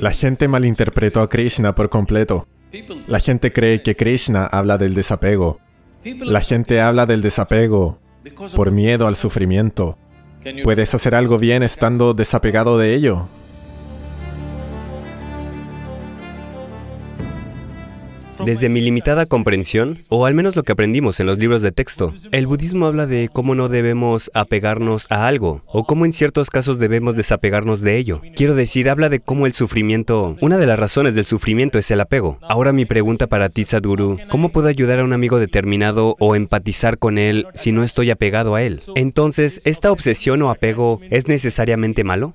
La gente malinterpretó a Krishna por completo. La gente cree que Krishna habla del desapego. La gente habla del desapego por miedo al sufrimiento. ¿Puedes hacer algo bien estando desapegado de ello? Desde mi limitada comprensión, o al menos lo que aprendimos en los libros de texto, el budismo habla de cómo no debemos apegarnos a algo, o cómo en ciertos casos debemos desapegarnos de ello. Quiero decir, habla de cómo el sufrimiento, una de las razones del sufrimiento es el apego. Ahora mi pregunta para ti, Sadhguru, ¿cómo puedo ayudar a un amigo determinado o empatizar con él si no estoy apegado a él? Entonces, ¿esta obsesión o apego es necesariamente malo?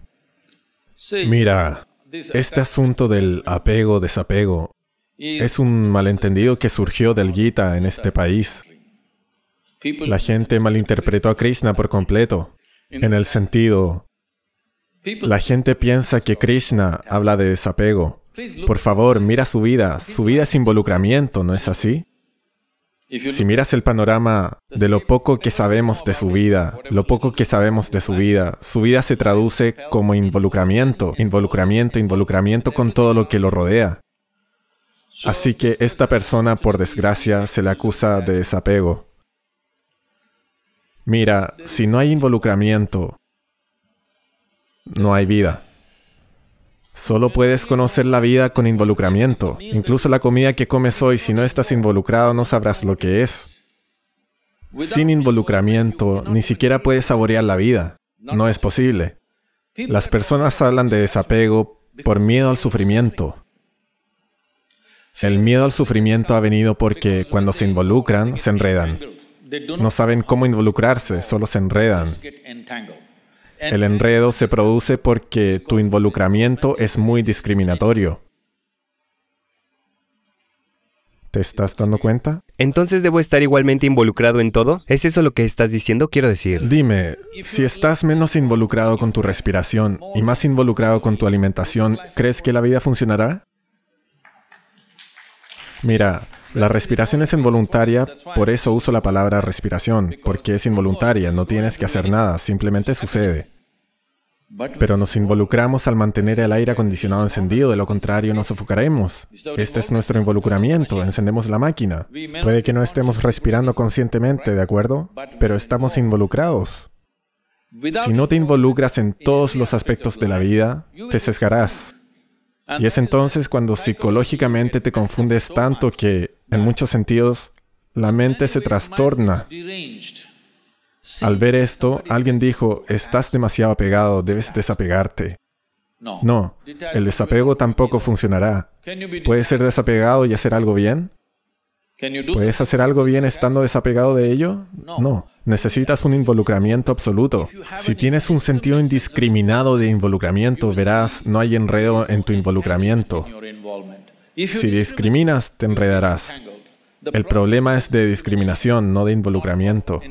Mira, este asunto del apego-desapego es un malentendido que surgió del Gita en este país. La gente malinterpretó a Krishna por completo, en el sentido, la gente piensa que Krishna habla de desapego. Por favor, mira su vida. Su vida es involucramiento, ¿no es así? Si miras el panorama de lo poco que sabemos de su vida, lo poco que sabemos de su vida, su vida se traduce como involucramiento, involucramiento, involucramiento con todo lo que lo rodea. Así que esta persona, por desgracia, se le acusa de desapego. Mira, si no hay involucramiento, no hay vida. Solo puedes conocer la vida con involucramiento. Incluso la comida que comes hoy, si no estás involucrado, no sabrás lo que es. Sin involucramiento, ni siquiera puedes saborear la vida. No es posible. Las personas hablan de desapego por miedo al sufrimiento. El miedo al sufrimiento ha venido porque cuando se involucran, se enredan. No saben cómo involucrarse, solo se enredan. El enredo se produce porque tu involucramiento es muy discriminatorio. ¿Te estás dando cuenta? Entonces debo estar igualmente involucrado en todo. ¿Es eso lo que estás diciendo? Quiero decir. Dime, si estás menos involucrado con tu respiración y más involucrado con tu alimentación, ¿crees que la vida funcionará? Mira, la respiración es involuntaria, por eso uso la palabra respiración, porque es involuntaria, no tienes que hacer nada, simplemente sucede. Pero nos involucramos al mantener el aire acondicionado encendido, de lo contrario nos sofocaremos. Este es nuestro involucramiento, encendemos la máquina. Puede que no estemos respirando conscientemente, ¿de acuerdo? Pero estamos involucrados. Si no te involucras en todos los aspectos de la vida, te sesgarás. Y es entonces cuando psicológicamente te confundes tanto que, en muchos sentidos, la mente se trastorna. Al ver esto, alguien dijo, estás demasiado apegado, debes desapegarte. No, el desapego tampoco funcionará. ¿Puedes ser desapegado y hacer algo bien? ¿Puedes hacer algo bien estando desapegado de ello? No. Necesitas un involucramiento absoluto. Si tienes un sentido indiscriminado de involucramiento, verás, no hay enredo en tu involucramiento. Si discriminas, te enredarás. El problema es de discriminación, no de involucramiento.